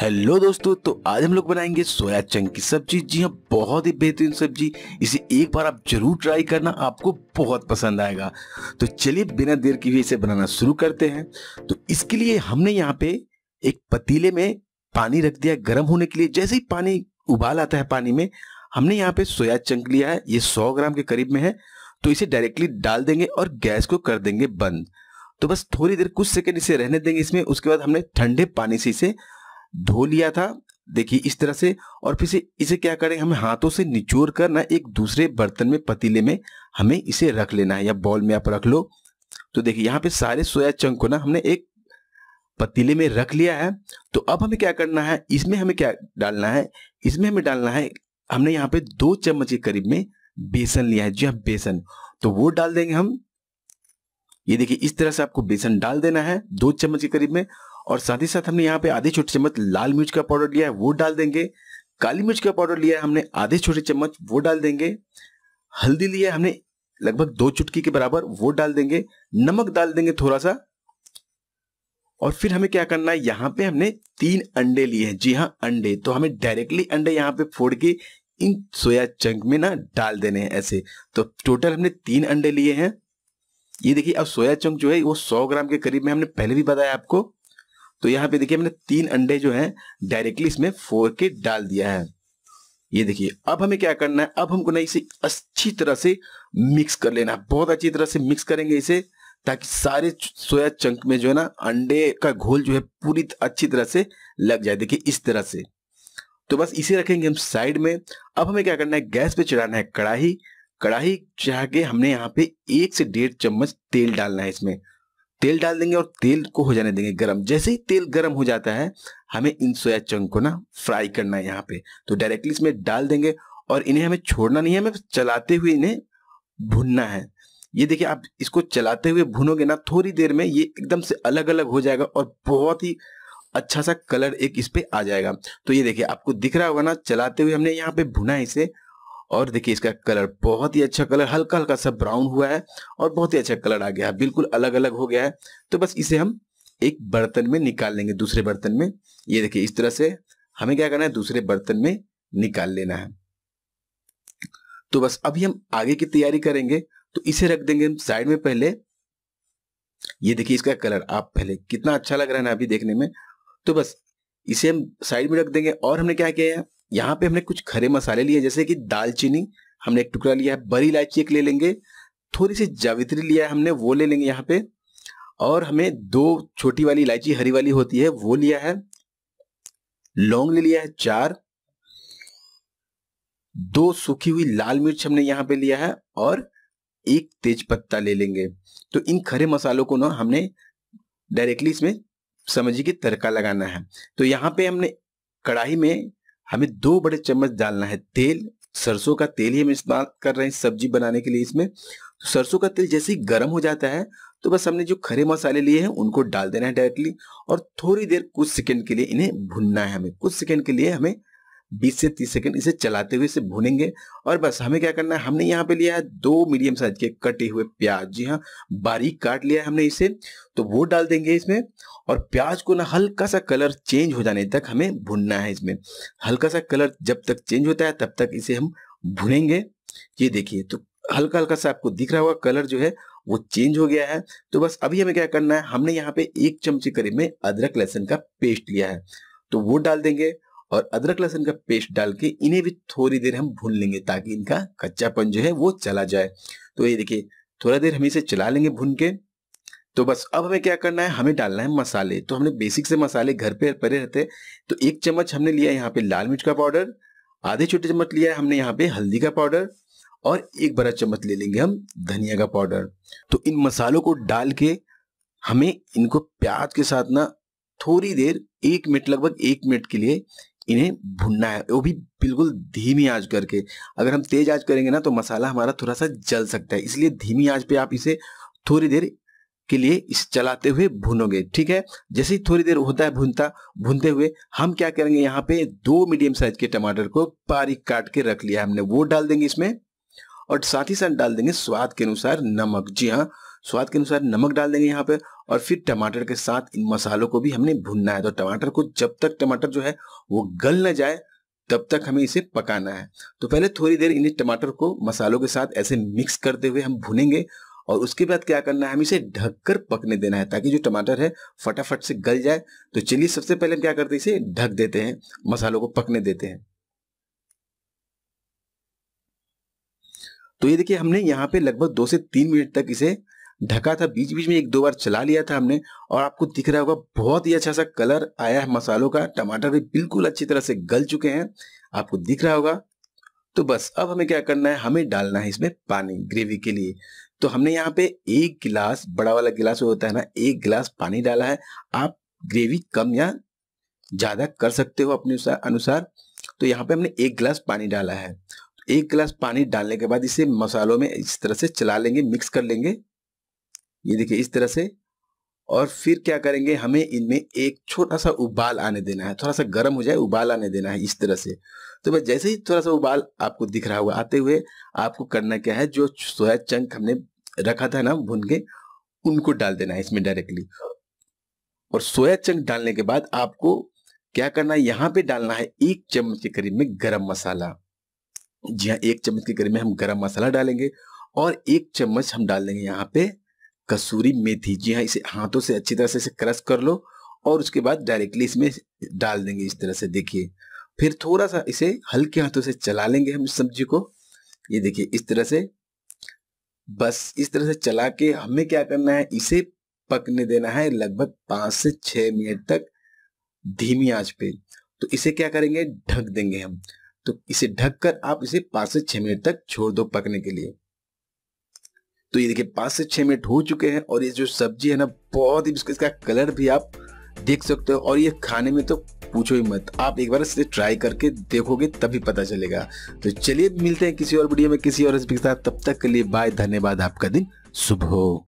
hello दोस्तों तो आज हम लोग बनाएंगे सोया चंक की सब्जी जी हाँ बहुत ही बेहतरीन सब्जी इसे एक बार आप जरूर ट्राई करना आपको बहुत पसंद आएगा तो चलिए बिना देर के भी इसे बनाना शुरू करते हैं तो इसके लिए हमने यहाँ पे एक पतीले में पानी रख दिया गर्म होने के लिए जैसे ही पानी उबाल आता है पानी में हमने यहाँ पे सोया चंक लिया है ये सौ ग्राम के करीब में है तो इसे डायरेक्टली डाल देंगे और गैस को कर देंगे बंद तो बस थोड़ी देर कुछ सेकेंड इसे रहने देंगे इसमें उसके बाद हमने ठंडे पानी से इसे धो लिया था देखिए इस तरह से और फिर से इसे क्या करें हमें हाथों से निचोड़ कर ना एक दूसरे बर्तन में पतीले में हमें इसे रख लेना है या बॉल में आप रख लो तो देखिए यहाँ पे सारे सोया चंक को ना हमने एक पतीले में रख लिया है तो अब हमें क्या करना है इसमें हमें क्या डालना है इसमें हमें डालना है हमने यहाँ पे दो चम्मच के करीब में बेसन लिया है जी हाँ बेसन तो वो डाल देंगे हम ये देखिए इस तरह से आपको बेसन डाल देना है दो चम्मच के करीब में और साथ ही साथ हमने यहाँ पे आधे छोटे चम्मच लाल मिर्च का पाउडर लिया है वो डाल देंगे काली मिर्च का पाउडर लिया है हमने आधे छोटे चम्मच वो डाल देंगे हल्दी लिया है हमने लगभग दो चुटकी के बराबर वो डाल देंगे नमक डाल देंगे थोड़ा सा और फिर हमें क्या करना है यहाँ पे हमने तीन अंडे लिए हैं जी हाँ अंडे तो हमें डायरेक्टली अंडे यहाँ पे फोड़ के इन सोया चंक में ना डाल देने हैं ऐसे तो टोटल हमने तीन अंडे लिए हैं ये देखिए अब सोया चंक जो है वो 100 ग्राम के करीब में हमने पहले भी बताया आपको तो यहाँ पे देखिए मैंने तीन अंडे जो है डायरेक्टली इसमें फोर के डाल दिया है ये देखिए अब हमें क्या करना है अब हमको ना इसे अच्छी तरह से मिक्स कर लेना है बहुत अच्छी तरह से मिक्स करेंगे इसे ताकि सारे सोया चंक में जो है ना अंडे का घोल जो है पूरी अच्छी तरह से लग जाए देखिए इस तरह से तो बस इसे रखेंगे हम साइड में अब हमें क्या करना है गैस पे चढ़ाना है कड़ाही कड़ाही चढ़ा के हमने यहाँ पे एक से डेढ़ चम्मच तेल डालना है इसमें तेल डाल देंगे और तेल को हो जाने देंगे गर्म जैसे ही तेल गर्म हो जाता है हमें इन सोया चंक को ना फ्राई करना है यहाँ पे तो डायरेक्टली इसमें डाल देंगे और इन्हें हमें छोड़ना नहीं है हमें चलाते हुए इन्हें भुनना है ये देखिए आप इसको चलाते हुए भुनोगे ना थोड़ी देर में ये एकदम से अलग अलग हो जाएगा और बहुत ही अच्छा सा कलर एक इस पे आ जाएगा तो ये देखिए आपको दिख रहा होगा ना चलाते हुए हमने यहाँ पे भुना इसे और देखिए इसका कलर बहुत ही अच्छा कलर हल्का हल्का सा ब्राउन हुआ है और बहुत ही अच्छा कलर आ गया है बिल्कुल अलग अलग हो गया है तो बस इसे हम एक बर्तन में निकाल लेंगे दूसरे बर्तन में ये देखिए इस तरह से हमें क्या करना है दूसरे बर्तन में निकाल लेना है तो बस अभी हम आगे की तैयारी करेंगे तो इसे रख देंगे हम साइड में पहले ये देखिए इसका कलर आप पहले कितना अच्छा लग रहा है ना अभी देखने में तो बस इसे हम साइड में रख देंगे और हमने क्या किया है यहाँ पे हमने कुछ खरे मसाले लिए जैसे कि दालचीनी हमने एक टुकड़ा लिया है बड़ी इलायची एक ले लेंगे थोड़ी सी जावित्री लिया है हमने वो ले लेंगे यहाँ पे और हमें दो छोटी वाली इलायची हरी वाली होती है वो लिया है लौंग ले लिया है चार दो सूखी हुई लाल मिर्च हमने यहाँ पे लिया है और एक तेज पत्ता ले लेंगे तो इन खरे मसालों को ना हमने डायरेक्टली इसमें समझिए कि तड़का लगाना है तो यहाँ पे हमने कढ़ाई में हमें दो बड़े चम्मच डालना है तेल सरसों का तेल ही हम इस्तेमाल कर रहे हैं सब्जी बनाने के लिए इसमें तो सरसों का तेल जैसे ही गर्म हो जाता है तो बस हमने जो खरे मसाले लिए हैं उनको डाल देना है डायरेक्टली और थोड़ी देर कुछ सेकंड के लिए इन्हें भुनना है हमें कुछ सेकंड के लिए हमें बीस से तीस सेकंड इसे चलाते हुए इसे भूनेंगे और बस हमें क्या करना है हमने यहाँ पे लिया है दो मीडियम साइज के कटे हुए प्याज जी हाँ बारीक काट लिया है हमने इसे तो वो डाल देंगे इसमें और प्याज को ना हल्का सा कलर चेंज हो जाने तक हमें भूनना है इसमें हल्का सा कलर जब तक चेंज होता है तब तक इसे हम भुनेंगे ये देखिए तो हल्का हल्का सा आपको दिख रहा होगा कलर जो है वो चेंज हो गया है तो बस अभी हमें क्या करना है हमने यहाँ पे एक चमचे करीब में अदरक लहसुन का पेस्ट लिया है तो वो डाल देंगे और अदरक लहसुन का पेस्ट डाल के इन्हें भी थोड़ी देर हम भून लेंगे ताकि इनका कच्चापन जो है वो चला जाए तो ये देखिए थोड़ा देर हम इसे चला लेंगे भून के तो बस अब हमें क्या करना है हमें डालना है मसाले तो हमने बेसिक से मसाले घर पे परे रहते तो एक चम्मच हमने लिया यहाँ पे लाल मिर्च का पाउडर आधे छोटे चम्मच लिया है हमने यहाँ पे हल्दी का पाउडर और एक बड़ा चम्मच ले लेंगे हम धनिया का पाउडर तो इन मसालों को डाल के हमें इनको प्याज के साथ ना थोड़ी देर एक मिनट लगभग एक मिनट के लिए इन्हें भुनना है वो भी बिल्कुल धीमी आंच करके अगर हम तेज आंच करेंगे ना तो मसाला हमारा थोड़ा सा जल सकता है इसलिए धीमी आंच पे आप इसे थोड़ी देर के लिए इस चलाते हुए भूनोगे ठीक है जैसे ही थोड़ी देर होता है भूनता भूनते हुए हम क्या करेंगे यहाँ पे दो मीडियम साइज के टमाटर को बारीक काट के रख लिया हमने वो डाल देंगे इसमें और साथ ही साथ डाल देंगे स्वाद के अनुसार नमक जी हाँ स्वाद के अनुसार नमक डाल देंगे यहाँ पे और फिर टमाटर के साथ इन मसालों को भी हमने भुनना है तो टमाटर को जब तक टमाटर जो है वो गल ना जाए तब तक हमें इसे पकाना है तो पहले थोड़ी देर इन्हें टमाटर को मसालों के साथ ऐसे मिक्स करते हुए हम भुनेंगे और उसके बाद क्या करना है हम इसे ढककर पकने देना है ताकि जो टमाटर है फटाफट से गल जाए तो चलिए सबसे पहले हम क्या करते हैं इसे ढक देते हैं मसालों को पकने देते हैं तो ये देखिए हमने यहाँ पे लगभग दो से तीन मिनट तक इसे ढका था बीच बीच में एक दो बार चला लिया था हमने और आपको दिख रहा होगा बहुत ही अच्छा सा कलर आया है मसालों का टमाटर भी बिल्कुल अच्छी तरह से गल चुके हैं आपको दिख रहा होगा तो बस अब हमें क्या करना है हमें डालना है इसमें पानी ग्रेवी के लिए तो हमने यहाँ पे एक गिलास बड़ा वाला गिलास होता है ना एक गिलास पानी डाला है आप ग्रेवी कम या ज़्यादा कर सकते हो अपने अनुसार तो यहाँ पे हमने एक गिलास पानी डाला है एक गिलास पानी डालने के बाद इसे मसालों में इस तरह से चला लेंगे मिक्स कर लेंगे ये देखिए इस तरह से और फिर क्या करेंगे हमें इनमें एक छोटा सा उबाल आने देना है थोड़ा सा गर्म हो जाए उबाल आने देना है इस तरह से तो भाई जैसे ही थोड़ा सा उबाल आपको दिख रहा होगा आते हुए आपको करना क्या है जो सोया चंक हमने रखा था ना भून के उनको डाल देना है इसमें डायरेक्टली और सोया चंक डालने के बाद आपको क्या करना है यहाँ पे डालना है एक चम्मच के करीब में गरम मसाला जी हाँ एक चम्मच के करीब में हम गरम मसाला डालेंगे और एक चम्मच हम डाल देंगे यहाँ पे कसूरी मेथी जी हाँ इसे हाथों से अच्छी तरह से इसे क्रश कर लो और उसके बाद डायरेक्टली इसमें डाल देंगे इस तरह से देखिए फिर थोड़ा सा इसे हल्के हाथों से चला लेंगे हम इस सब्जी को ये देखिए इस तरह से बस इस तरह से चला के हमें क्या करना है इसे पकने देना है लगभग पांच से छह मिनट तक धीमी आंच पे तो इसे क्या करेंगे ढक देंगे हम तो इसे ढक कर आप इसे पाँच से छह मिनट तक छोड़ दो पकने के लिए तो ये देखिए पाँच से छः मिनट हो चुके हैं और ये जो सब्जी है ना बहुत ही इसका कलर भी आप देख सकते हो और ये खाने में तो पूछो ही मत आप एक बार इसे ट्राई करके देखोगे तभी पता चलेगा तो चलिए मिलते हैं किसी और वीडियो में किसी और रेसिपी के साथ तब तक के लिए बाय धन्यवाद आपका दिन शुभ हो